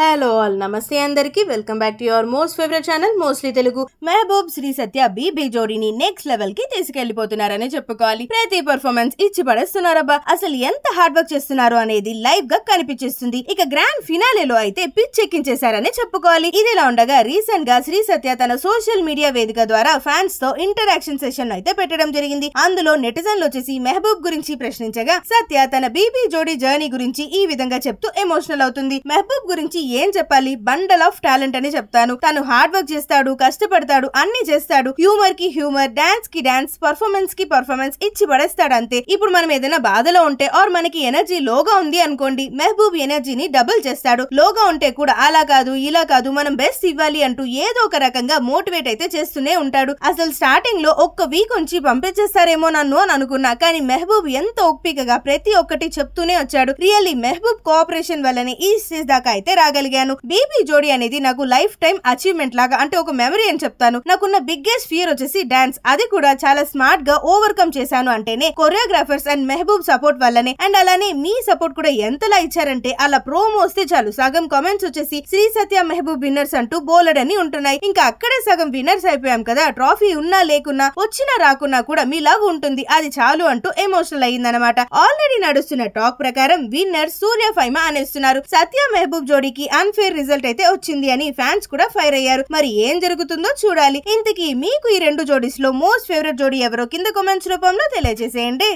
hello all నమస్తే అందరికి welcome back to your most favourite channel mostly Telugu Mahaboob Shri Satya BB బేజోడిని next level కి తీసుకెళ్లిపోతున్నారనే చెప్పుకోవాలి ప్రతి పర్ఫార్మెన్స్ ఇచ్చి పడేస్తున్నారబ్బా అసలు ఎంత హార్డ్ వర్క్ చేస్తున్నారు అనేది లైవ్ గా కనిపించేస్తుంది ఇక గ్రాండ్ ఫినాలేలో అయితే పిచ్ ఎక్కించేశారనే చెప్పుకోవాలి ఇదిలా ఉండగా రీసెంట్ గా శ్రీ సత్య తన సోషల్ మీడియా వేదిక ద్వారా ఫ్యాన్స్ తో ఇంటరాక్షన్ సెషన్ అయితే పెట్టడం జరిగింది అందులో నెటిజన్లు వచ్చేసి మెహబూబ్ గురించి ప్రశ్నించగా సత్య తన బీబీ జోడీ జర్నీ గురించి ఈ విధంగా చెప్తూ ఎమోషనల్ అవుతుంది మెహబూబ్ గురించి ఏం చెప్పాలి బండల్ ఆఫ్ టాలెంట్ అని చెప్తాను తను హార్డ్ వర్క్ చేస్తాడు కష్టపడతాడు అన్ని చేస్తాడు హ్యూమర్ కి హ్యూమర్ డాన్స్ కి డాన్స్ పర్ఫార్మెన్స్ కి పర్ఫార్మెన్స్ ఇచ్చి పడేస్తాడు అంతే ఇప్పుడు మనం ఏదైనా బాధలో ఉంటే ఆర్ మనకి ఎనర్జీ లోగా ఉంది అనుకోండి మెహబూబ్ ఎనర్జీని డబుల్ చేస్తాడు లోగా ఉంటే కూడా అలా కాదు ఇలా కాదు మనం బెస్ట్ ఇవ్వాలి అంటూ ఏదో ఒక రకంగా మోటివేట్ అయితే చేస్తూనే ఉంటాడు అసలు స్టార్టింగ్ లో ఒక్క వీక్ ఉంచి పంపించేస్తారేమో నన్ను అని అనుకున్నా కానీ మెహబూబ్ ఎంత ఓపికగా ప్రతి ఒక్కటి చెప్తూనే వచ్చాడు రియల్లీ మెహబూబ్ కోఆపరేషన్ వల్లనే ఈ స్టేజ్ దాకా అయితే రాగా రాగలిగాను బీబీ జోడి అనేది నాకు లైఫ్ టైం అచీవ్మెంట్ లాగా అంటే ఒక మెమరీ అని చెప్తాను నాకున్న బిగ్గెస్ట్ ఫియర్ వచ్చేసి డాన్స్ అది కూడా చాలా స్మార్ట్ గా ఓవర్కమ్ చేశాను అంటేనే కొరియోగ్రాఫర్స్ అండ్ మెహబూబ్ సపోర్ట్ వల్లనే అండ్ అలానే మీ సపోర్ట్ కూడా ఎంతలా ఇచ్చారంటే అలా ప్రోమో వస్తే చాలు సగం కామెంట్స్ వచ్చేసి శ్రీ సత్య మెహబూబ్ విన్నర్స్ అంటూ అని ఉంటున్నాయి ఇంకా అక్కడే సగం విన్నర్స్ అయిపోయాం కదా ట్రాఫీ ఉన్నా లేకున్నా వచ్చినా రాకున్నా కూడా మీ లవ్ ఉంటుంది అది చాలు అంటూ ఎమోషనల్ అయిందనమాట ఆల్రెడీ నడుస్తున్న టాక్ ప్రకారం విన్నర్ సూర్య ఫైమ అనేస్తున్నారు సత్య మెహబూబ్ జోడీకి కి అన్ఫేర్ రిజల్ట్ అయితే వచ్చింది అని ఫ్యాన్స్ కూడా ఫైర్ అయ్యారు మరి ఏం జరుగుతుందో చూడాలి ఇంతకీ మీకు ఈ రెండు జోడీస్ లో మోస్ట్ ఫేవరెట్ జోడీ ఎవరో కింద కామెంట్స్ రూపంలో తెలియజేసేయండి